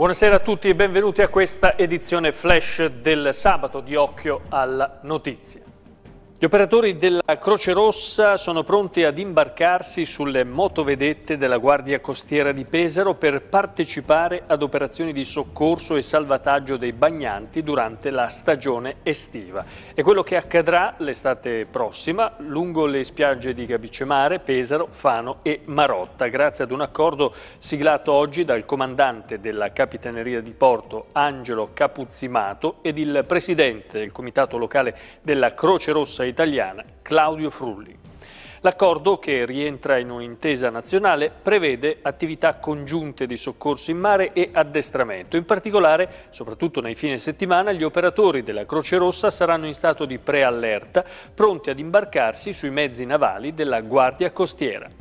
Buonasera a tutti e benvenuti a questa edizione flash del sabato di Occhio alla Notizia. Gli operatori della Croce Rossa sono pronti ad imbarcarsi sulle motovedette della Guardia Costiera di Pesaro per partecipare ad operazioni di soccorso e salvataggio dei bagnanti durante la stagione estiva. È quello che accadrà l'estate prossima lungo le spiagge di Gabicemare, Pesaro, Fano e Marotta, grazie ad un accordo siglato oggi dal comandante della Capitaneria di Porto Angelo Capuzzimato ed il presidente del Comitato Locale della Croce Rossa italiana Claudio Frulli. L'accordo, che rientra in un'intesa nazionale, prevede attività congiunte di soccorso in mare e addestramento. In particolare, soprattutto nei fine settimana, gli operatori della Croce Rossa saranno in stato di preallerta, pronti ad imbarcarsi sui mezzi navali della Guardia Costiera.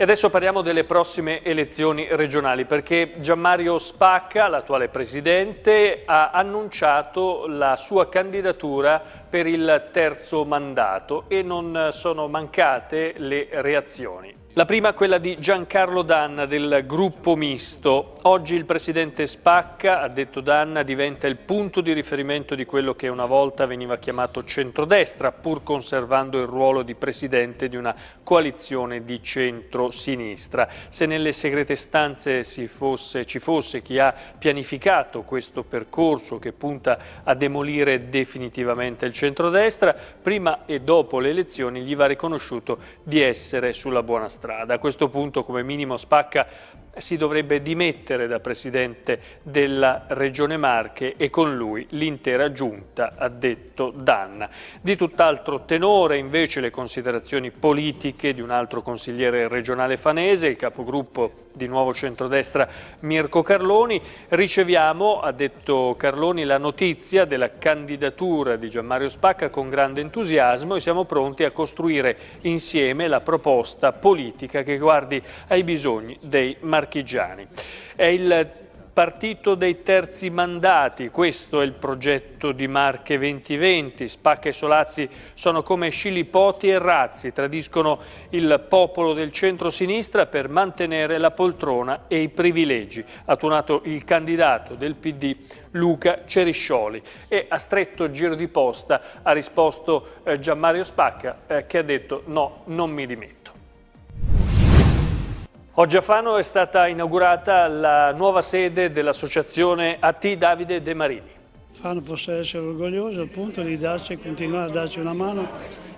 E adesso parliamo delle prossime elezioni regionali perché Gianmario Spacca, l'attuale presidente, ha annunciato la sua candidatura per il terzo mandato e non sono mancate le reazioni. La prima è quella di Giancarlo Danna del gruppo misto. Oggi il presidente Spacca, ha detto Danna, diventa il punto di riferimento di quello che una volta veniva chiamato centrodestra, pur conservando il ruolo di presidente di una coalizione di centrosinistra. Se nelle segrete stanze fosse, ci fosse chi ha pianificato questo percorso che punta a demolire definitivamente il centrodestra, prima e dopo le elezioni gli va riconosciuto di essere sulla buona strada strada. A questo punto come minimo Spacca si dovrebbe dimettere da presidente della Regione Marche e con lui l'intera giunta, ha detto Danna. Di tutt'altro tenore invece le considerazioni politiche di un altro consigliere regionale fanese, il capogruppo di Nuovo Centrodestra Mirko Carloni. Riceviamo, ha detto Carloni, la notizia della candidatura di Gianmario Spacca con grande entusiasmo e siamo pronti a costruire insieme la proposta politica politica che guardi ai bisogni dei marchigiani. È il partito dei terzi mandati, questo è il progetto di Marche 2020. Spacca e Solazzi sono come Scilipoti e Razzi, tradiscono il popolo del centro-sinistra per mantenere la poltrona e i privilegi. Ha tuonato il candidato del PD Luca Ceriscioli e a stretto giro di posta ha risposto eh, Gianmario Spacca eh, che ha detto no, non mi dimetto. Oggi a Fano è stata inaugurata la nuova sede dell'associazione AT Davide De Marini. Fano possa essere orgoglioso appunto di darci, continuare a darci una mano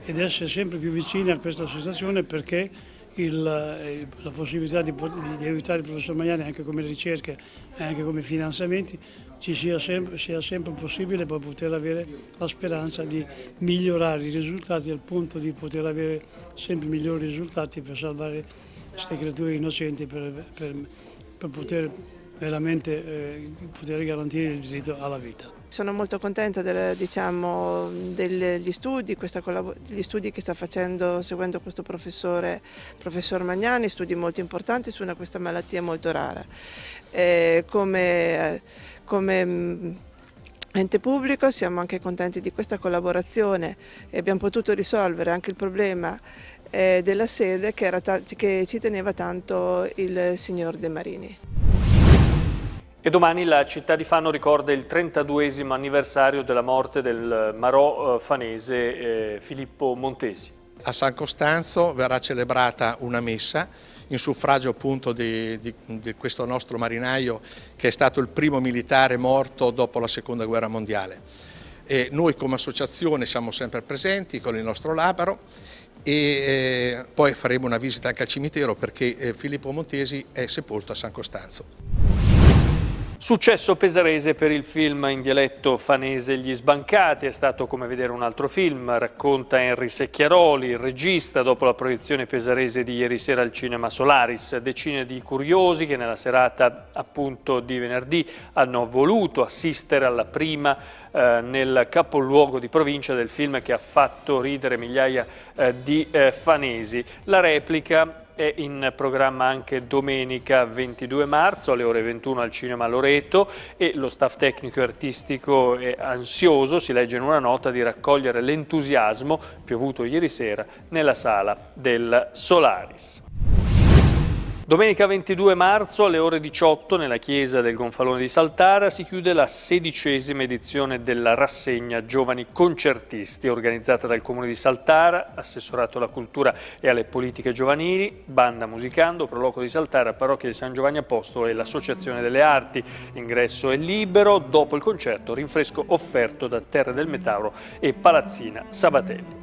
ed essere sempre più vicini a questa associazione perché il, eh, la possibilità di, di, aiutare il professor Magnani anche come ricerche e anche come finanziamenti ci sia sempre, sia sempre possibile per poter avere la speranza di migliorare i risultati al punto di poter avere sempre migliori risultati per salvare queste creature innocenti per, per, per poter veramente eh, poter garantire il diritto alla vita. Sono molto contenta del, diciamo, degli, studi, degli studi che sta facendo, seguendo questo professore, professor Magnani, studi molto importanti su una, questa malattia molto rara. Eh, come, come mm, ente pubblico siamo anche contenti di questa collaborazione e abbiamo potuto risolvere anche il problema eh, della sede che, che ci teneva tanto il signor De Marini. E domani la città di Fano ricorda il 32 anniversario della morte del marò eh, fanese eh, Filippo Montesi. A San Costanzo verrà celebrata una messa in suffragio appunto di, di, di, questo nostro marinaio che è stato il primo militare morto dopo la seconda guerra mondiale. E noi come associazione siamo sempre presenti con il nostro labaro e eh, poi faremo una visita anche al cimitero perché eh, Filippo Montesi è sepolto a San Costanzo. Successo pesarese per il film in dialetto fanese Gli sbancati, è stato come vedere un altro film, racconta Henry Secchiaroli, il regista, dopo la proiezione pesarese di ieri sera al cinema Solaris. Decine di curiosi che nella serata appunto di venerdì hanno voluto assistere alla prima eh, nel capoluogo di provincia del film che ha fatto ridere migliaia eh, di eh, fanesi. La replica è in programma anche domenica 22 marzo alle ore 21 al Cinema Loreto e lo staff tecnico e artistico è ansioso, si legge in una nota, di raccogliere l'entusiasmo piovuto ieri sera nella sala del Solaris. Domenica 22 marzo alle ore 18 nella chiesa del Gonfalone di Saltara si chiude la sedicesima edizione della rassegna Giovani Concertisti organizzata dal Comune di Saltara, Assessorato alla Cultura e alle Politiche Giovanili, Banda Musicando, Proloco di Saltara, Parrocchia di San Giovanni Apostolo e l'Associazione delle Arti. L'ingresso è libero, dopo il concerto rinfresco offerto da Terra del Metauro e Palazzina Sabatelli.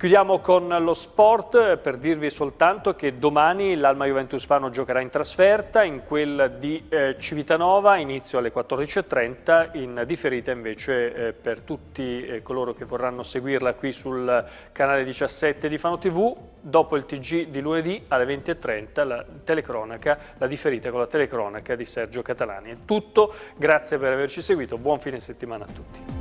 Chiudiamo con lo sport per dirvi soltanto che domani l'Alma Juventus Fano giocherà in trasferta, in quella di eh, Civitanova, inizio alle 14.30, in differita invece eh, per tutti eh, coloro che vorranno seguirla qui sul canale 17 di Fano TV, dopo il TG di lunedì alle 20.30 la telecronaca, la differita con la telecronaca di Sergio Catalani. È tutto, grazie per averci seguito, buon fine settimana a tutti.